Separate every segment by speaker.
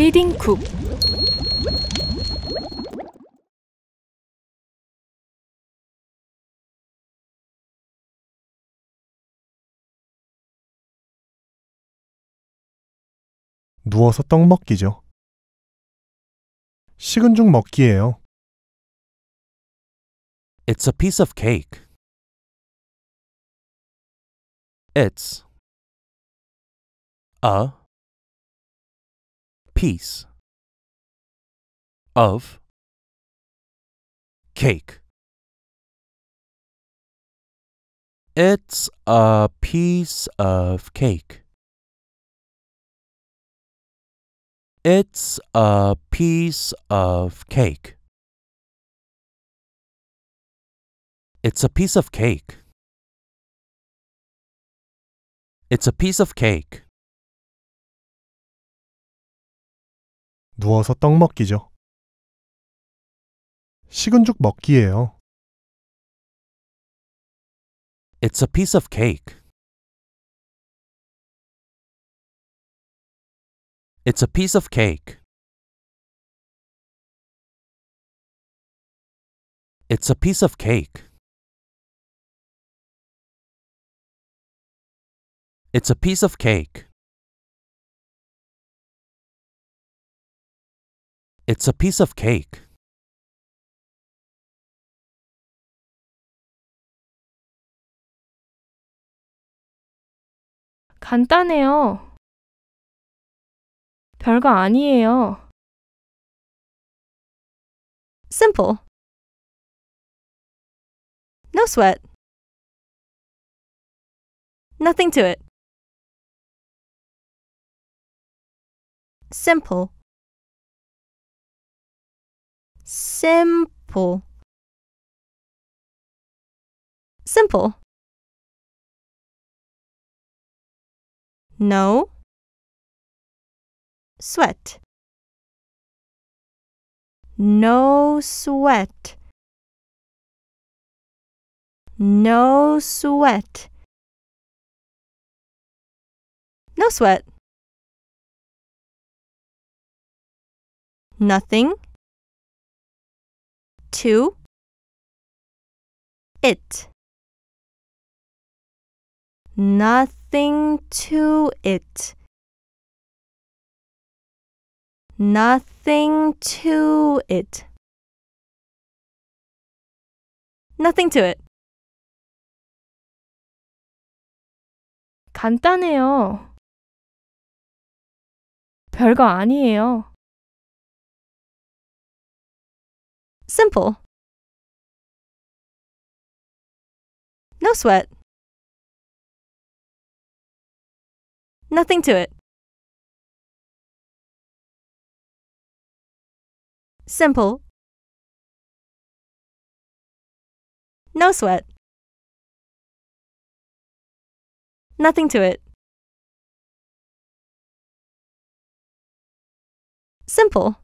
Speaker 1: 리딩 쿡 누워서 떡 먹기죠. 식은 죽 먹기예요. It's a piece of cake. It's a piece of cake. It's a piece of cake. It's a piece of cake. It's a piece of cake. It's a piece of cake. 누워서 떡 먹기죠. 식은 죽 먹기예요. It's a piece of cake. It's a piece of cake. It's a piece of cake. It's a piece of cake. It's a piece of cake. 간단해요. 별거 아니에요. Simple. No sweat. Nothing to it. Simple simple simple no sweat no sweat no sweat no sweat nothing to it. Nothing to it. Nothing to it. Nothing to it. 간단해요. 별거 아니에요. Simple. No sweat. Nothing to it. Simple. No sweat. Nothing to it. Simple.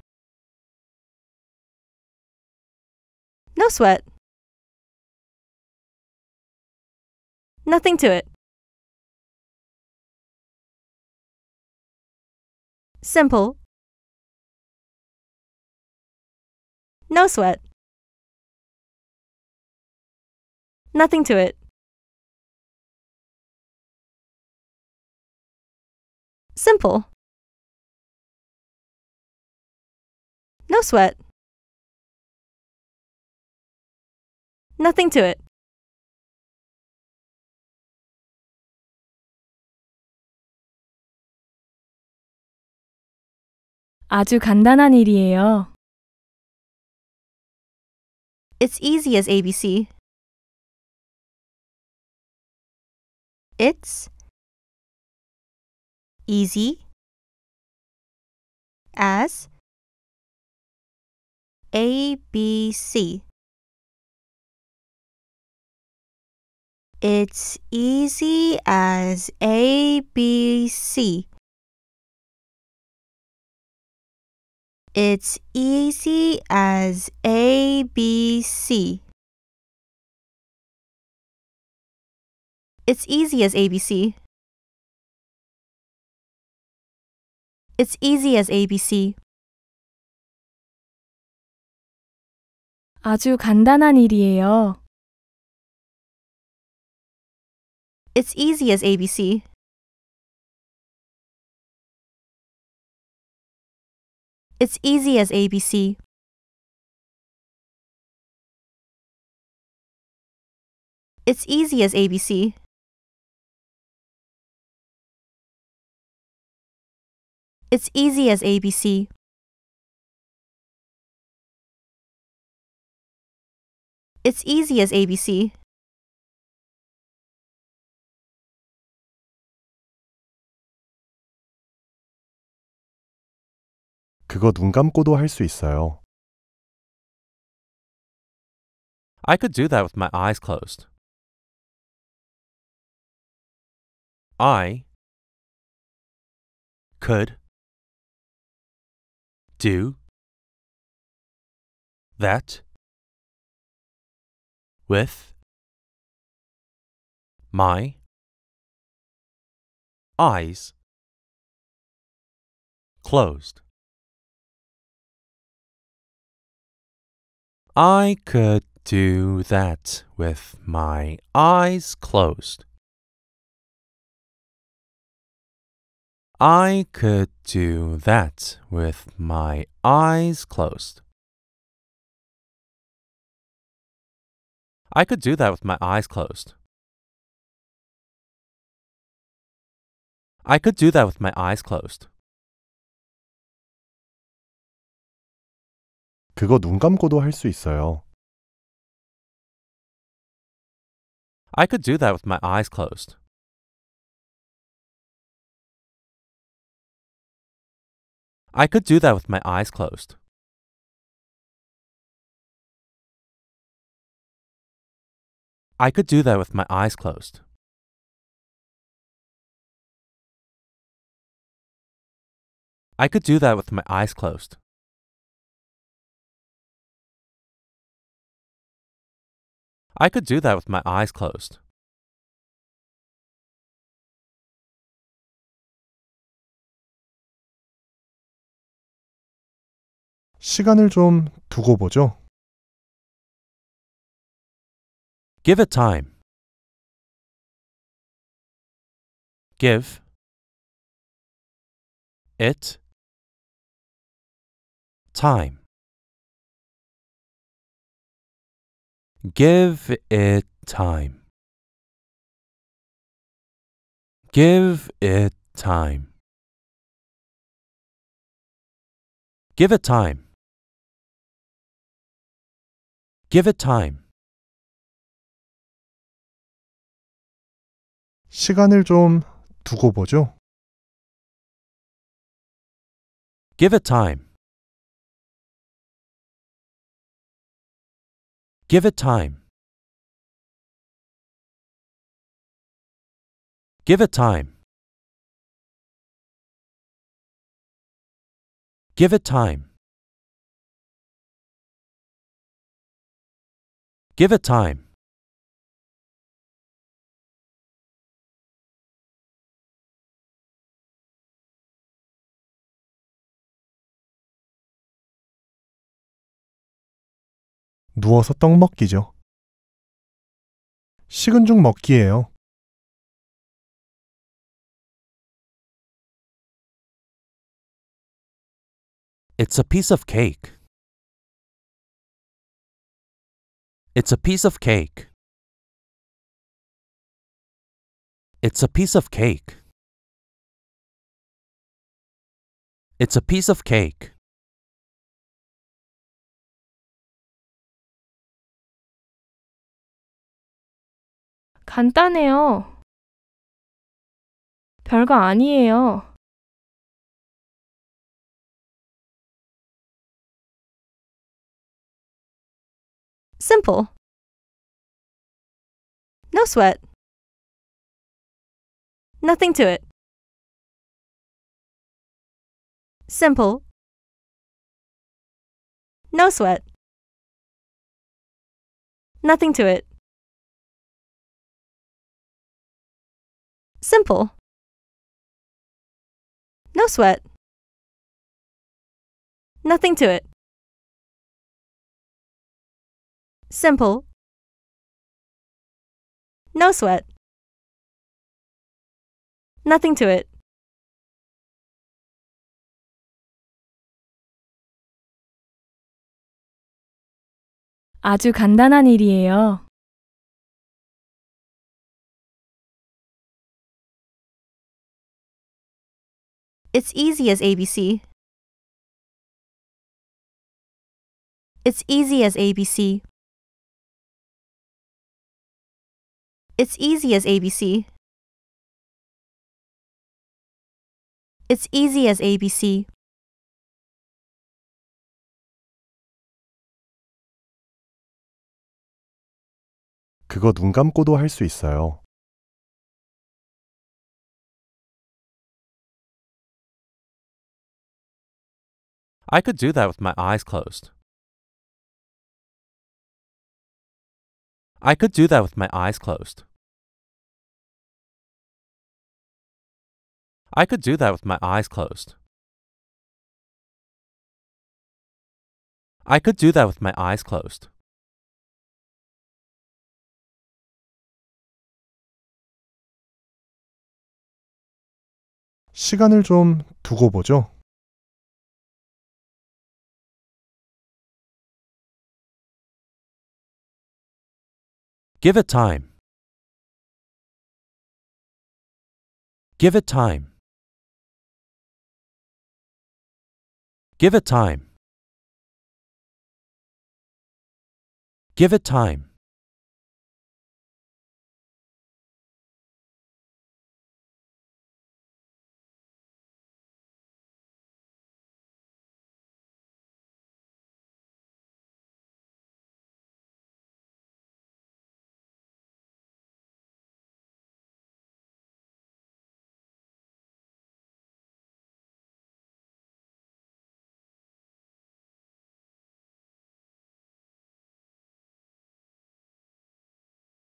Speaker 1: No sweat. Nothing to it. Simple. No sweat. Nothing to it. Simple. No sweat. Nothing to it. 아주 간단한 일이에요. It's easy as ABC. It's easy as ABC. It's easy as ABC. It's easy as ABC. It's easy as ABC. It's easy as ABC. 아주 간단한 일이에요. It's easy as ABC. It's easy as ABC. It's easy as ABC. It's easy as ABC. It's easy as ABC. 그거 눈 감고도 있어요. I could do that with my eyes closed. I could do that with my eyes closed. I could do that with my eyes closed. I could do that with my eyes closed. I could do that with my eyes closed. I could do that with my eyes closed. 그거 눈 감고도 할 있어요. I could do that with my eyes closed. I could do that with my eyes closed. I could do that with my eyes closed. I could do that with my eyes closed. I could do that with my eyes closed. 시간을 좀 두고 보죠. Give it time. Give it time. Give it time. Give it time. Give it time. Give it time. 시간을 좀 두고 보죠. Give it time. Give it time. Give it time. Give it time. Give it time. 누워서 떡 먹기죠. 식은 죽 먹기예요. It's a piece of cake. It's a piece of cake. It's a piece of cake. It's a piece of cake. 간단해요. 별거 아니에요. Simple. No sweat. Nothing to it. Simple. No sweat. Nothing to it. Simple. No sweat. Nothing to it. Simple. No sweat. Nothing to it. 아주 간단한 일이에요. It's easy as ABC. It's easy as ABC. It's easy as ABC. It's easy as ABC. 그거 눈 감고도 할 수 있어요. I could do that with my eyes closed. I could do that with my eyes closed. I could do that with my eyes closed. I could do that with my eyes closed. 시간을 좀 두고 보죠. Give it time. Give it time. Give it time. Give it time.